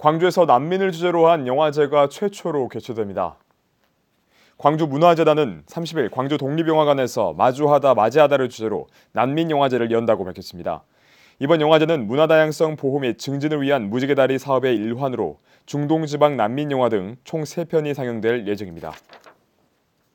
광주에서 난민을 주제로 한 영화제가 최초로 개최됩니다. 광주문화재단은 30일 광주 독립영화관에서 마주하다 맞이하다를 주제로 난민 영화제를 연다고 밝혔습니다. 이번 영화제는 문화다양성 보호 및 증진을 위한 무지개다리 사업의 일환으로 중동지방 난민 영화 등 총 3편이 상영될 예정입니다.